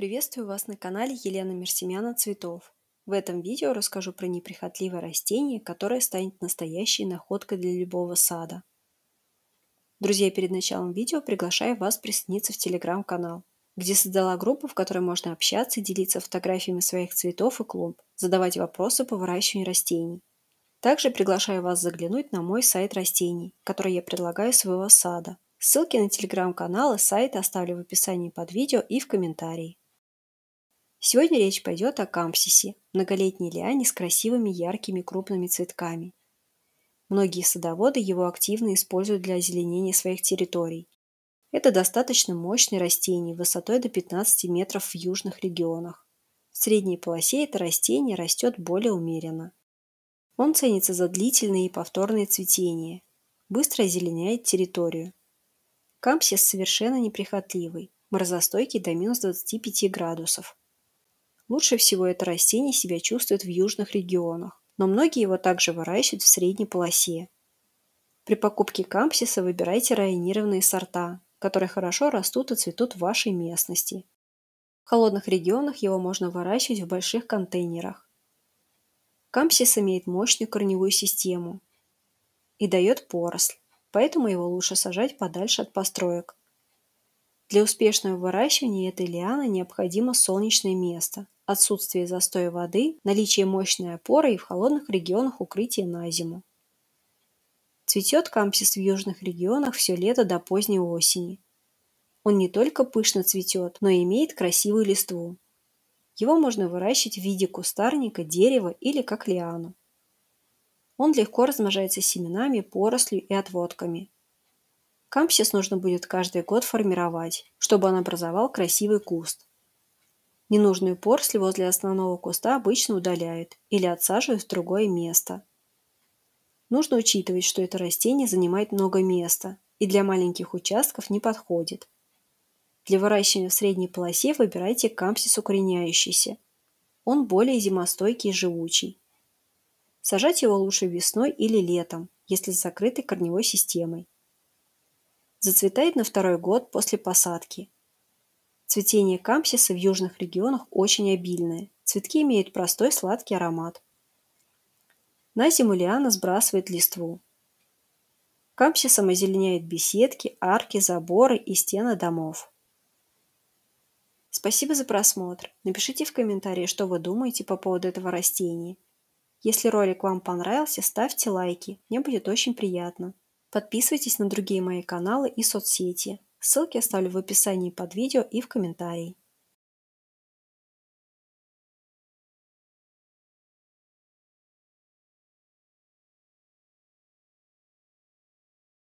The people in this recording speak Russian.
Приветствую вас на канале Елена Мерсемяна Цветов. В этом видео расскажу про неприхотливое растение, которое станет настоящей находкой для любого сада. Друзья, перед началом видео приглашаю вас присоединиться в телеграм-канал, где создала группу, в которой можно общаться и делиться фотографиями своих цветов и клумб, задавать вопросы по выращиванию растений. Также приглашаю вас заглянуть на мой сайт растений, который я предлагаю своего сада. Ссылки на телеграм-канал и сайт оставлю в описании под видео и в комментарии. Сегодня речь пойдет о кампсисе, многолетней лиане с красивыми яркими крупными цветками. Многие садоводы его активно используют для озеленения своих территорий. Это достаточно мощное растение высотой до 15 метров в южных регионах. В средней полосе это растение растет более умеренно. Он ценится за длительные и повторные цветения, быстро озеленяет территорию. Кампсис совершенно неприхотливый, морозостойкий до минус 25 градусов, Лучше всего это растение себя чувствует в южных регионах, но многие его также выращивают в средней полосе. При покупке кампсиса выбирайте районированные сорта, которые хорошо растут и цветут в вашей местности. В холодных регионах его можно выращивать в больших контейнерах. Кампсис имеет мощную корневую систему и дает поросль, поэтому его лучше сажать подальше от построек. Для успешного выращивания этой лианы необходимо солнечное место – отсутствие застоя воды, наличие мощной опоры и в холодных регионах укрытия на зиму. Цветет кампсис в южных регионах все лето до поздней осени. Он не только пышно цветет, но и имеет красивую листву. Его можно выращивать в виде кустарника, дерева или как лиану. Он легко размножается семенами, порослью и отводками. Кампсис нужно будет каждый год формировать, чтобы он образовал красивый куст. Ненужную порсль возле основного куста обычно удаляют или отсаживают в другое место. Нужно учитывать, что это растение занимает много места и для маленьких участков не подходит. Для выращивания в средней полосе выбирайте кампсис укореняющийся. Он более зимостойкий и живучий. Сажать его лучше весной или летом, если с закрытой корневой системой. Зацветает на второй год после посадки Цветение кампсиса в южных регионах очень обильное. Цветки имеют простой сладкий аромат. На зиму лиана сбрасывает листву. Кампсисом озеленяют беседки, арки, заборы и стены домов. Спасибо за просмотр. Напишите в комментарии, что вы думаете по поводу этого растения. Если ролик вам понравился, ставьте лайки. Мне будет очень приятно. Подписывайтесь на другие мои каналы и соцсети. Ссылки оставлю в описании под видео и в комментарии.